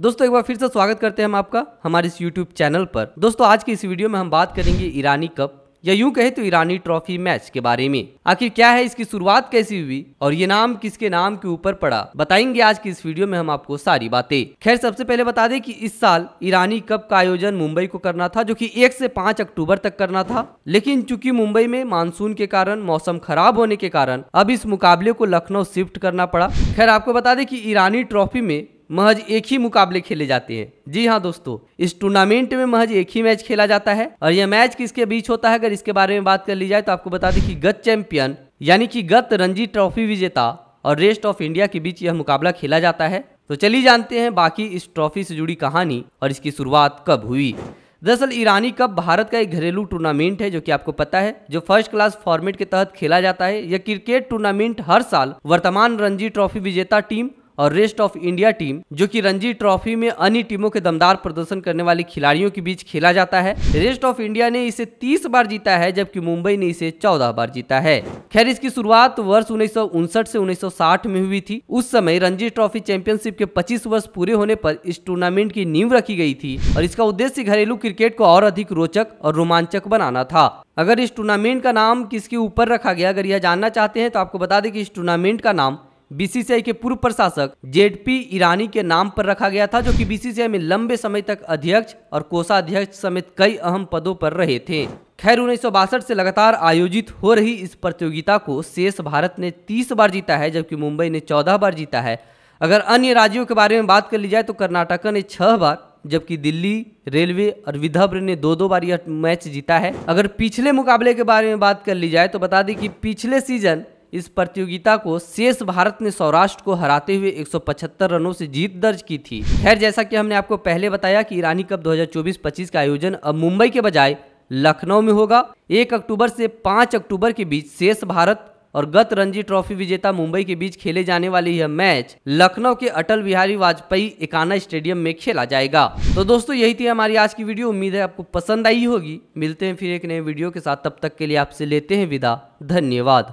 दोस्तों एक बार फिर से स्वागत करते हैं हम आपका हमारे इस यूट्यूब चैनल पर दोस्तों आज की इस वीडियो में हम बात करेंगे ईरानी कप या यूं कहे तो ईरानी ट्रॉफी मैच के बारे में आखिर क्या है इसकी शुरुआत कैसी हुई और ये नाम किसके नाम के ऊपर पड़ा बताएंगे आज की इस वीडियो में हम आपको सारी बातें खैर सबसे पहले बता दें कि इस साल ईरानी कप का आयोजन मुंबई को करना था जो कि एक से पांच अक्टूबर तक करना था लेकिन चूंकि मुंबई में मानसून के कारण मौसम खराब होने के कारण अब इस मुकाबले को लखनऊ शिफ्ट करना पड़ा खैर आपको बता दें की ईरानी ट्रॉफी में महज एक ही मुकाबले खेले जाते हैं जी हाँ दोस्तों इस टूर्नामेंट में महज एक ही मैच खेला जाता है और यह मैच किसके बीच होता है अगर इसके बारे में बात कर ली जाए तो आपको बता दें कि गत चैंपियन यानी कि गत रणजी ट्रॉफी विजेता और रेस्ट ऑफ इंडिया के बीच यह मुकाबला खेला जाता है तो चलिए जानते हैं बाकी इस ट्रॉफी से जुड़ी कहानी और इसकी शुरुआत कब हुई दरअसल ईरानी कप भारत का एक घरेलू टूर्नामेंट है जो कि आपको पता है जो फर्स्ट क्लास फॉर्मेट के तहत खेला जाता है यह क्रिकेट टूर्नामेंट हर साल वर्तमान रणजी ट्रॉफी विजेता टीम और रेस्ट ऑफ इंडिया टीम जो कि रणजी ट्रॉफी में अन्य टीमों के दमदार प्रदर्शन करने वाले खिलाड़ियों के बीच खेला जाता है रेस्ट ऑफ इंडिया ने इसे तीस बार जीता है जबकि मुंबई ने इसे चौदह बार जीता है खैर इसकी शुरुआत वर्ष उन्नीस से उन्नीस में हुई थी उस समय रणजी ट्रॉफी चैंपियनशिप के पच्चीस वर्ष पूरे होने आरोप इस टूर्नामेंट की नींव रखी गयी थी और इसका उद्देश्य घरेलू क्रिकेट को और अधिक रोचक और रोमांचक बनाना था अगर इस टूर्नामेंट का नाम किसके ऊपर रखा गया अगर यह जानना चाहते हैं तो आपको बता दें कि इस टूर्नामेंट का नाम बीसीसीआई के पूर्व प्रशासक जेड पी ईरानी के नाम पर रखा गया था जो कि बीसीसीआई में लंबे समय तक अध्यक्ष और कोषाध्यक्ष समेत कई अहम पदों पर रहे थे खैर उन्नीस से लगातार आयोजित हो रही इस प्रतियोगिता को शेष भारत ने 30 बार जीता है जबकि मुंबई ने 14 बार जीता है अगर अन्य राज्यों के बारे में बात कर ली जाए तो कर्नाटका ने छह बार जबकि दिल्ली रेलवे और विदर्भ ने दो दो बार यह मैच जीता है अगर पिछले मुकाबले के बारे में बात कर ली जाए तो बता दें कि पिछले सीजन इस प्रतियोगिता को शेष भारत ने सौराष्ट्र को हराते हुए 175 रनों से जीत दर्ज की थी खैर जैसा कि हमने आपको पहले बताया कि ईरानी कप 2024-25 का आयोजन अब मुंबई के बजाय लखनऊ में होगा 1 अक्टूबर से 5 अक्टूबर के बीच शेष भारत और गत रणजी ट्रॉफी विजेता मुंबई के बीच खेले जाने वाले यह मैच लखनऊ के अटल बिहारी वाजपेयी एकाना स्टेडियम में खेला जाएगा तो दोस्तों यही थी हमारी आज की वीडियो उम्मीद है आपको पसंद आई होगी मिलते हैं फिर एक नए वीडियो के साथ तब तक के लिए आपसे लेते हैं विदा धन्यवाद